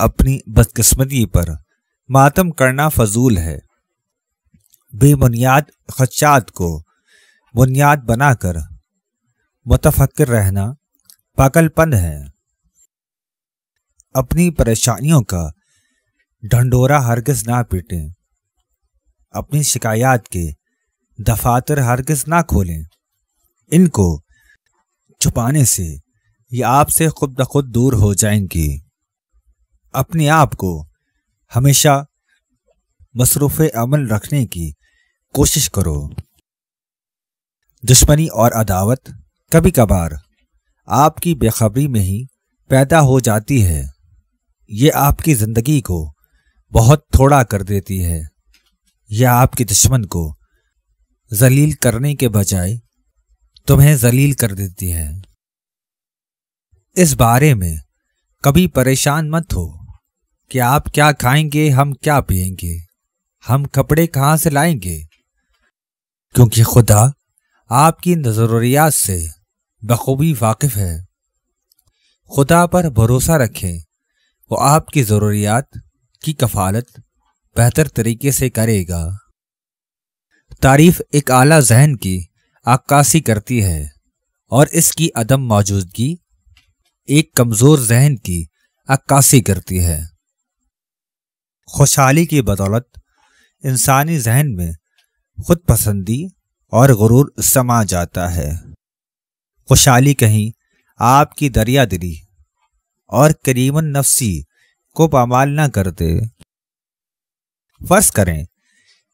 अपनी बदकस्मती पर मातम करना फजूल है बेबुनियाद खदशात को बुनियाद बनाकर मुतफक्र रहना पागलपन है अपनी परेशानियों का ढंडोरा हरगिज ना पीटें अपनी शिकायत के दफातर हरगिज ना खोलें इनको छुपाने से ये आपसे खुद ब खुद दूर हो जाएंगी अपने आप को हमेशा मसरूफ़ अमल रखने की कोशिश करो दुश्मनी और अदावत कभी कभार आपकी बेखबरी में ही पैदा हो जाती है ये आपकी ज़िंदगी को बहुत थोड़ा कर देती है यह आपके दुश्मन को जलील करने के बजाय तुम्हें जलील कर देती है इस बारे में कभी परेशान मत हो कि आप क्या खाएंगे हम क्या पिएंगे हम कपड़े कहाँ से लाएंगे क्योंकि खुदा आपकी ज़रूरियात से बखूबी वाकिफ है खुदा पर भरोसा रखें वो आपकी ज़रूरियात की कफालत बेहतर तरीके से करेगा तारीफ एक आला जहन की आक्कासी करती है और इसकी अदम मौजूदगी एक कमज़ोर जहन की अक्कासी करती है खुशहाली की बदौलत इंसानी जहन में खुद पसंदी और गुरूर समा जाता है खुशहाली कहीं आपकी दरिया दिली और करीमन नफसी को पामाल ना करते फर्ज करें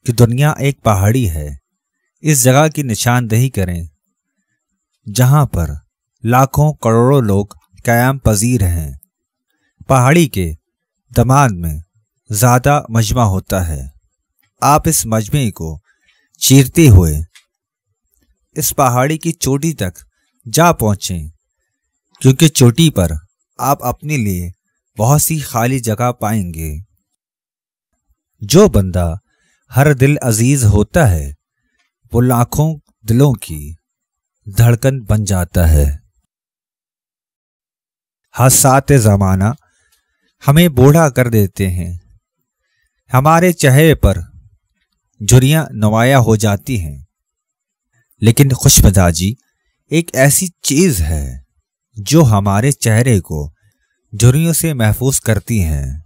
कि दुनिया एक पहाड़ी है इस जगह की निशानदेही करें जहां पर लाखों करोड़ों लोग क़याम पजीर हैं पहाड़ी के दमाद में ज़्यादा मजमा होता है आप इस मजमे को चीरते हुए इस पहाड़ी की चोटी तक जा पहुँचें क्योंकि चोटी पर आप अपने लिए बहुत सी खाली जगह पाएंगे जो बंदा हर दिल अजीज होता है वो लाखों दिलों की धड़कन बन जाता है हसात ज़माना हमें बूढ़ा कर देते हैं हमारे चेहरे पर झुरियाँ नवाया हो जाती हैं लेकिन खुशमजाजी एक ऐसी चीज़ है जो हमारे चेहरे को झुरियों से महफूज करती हैं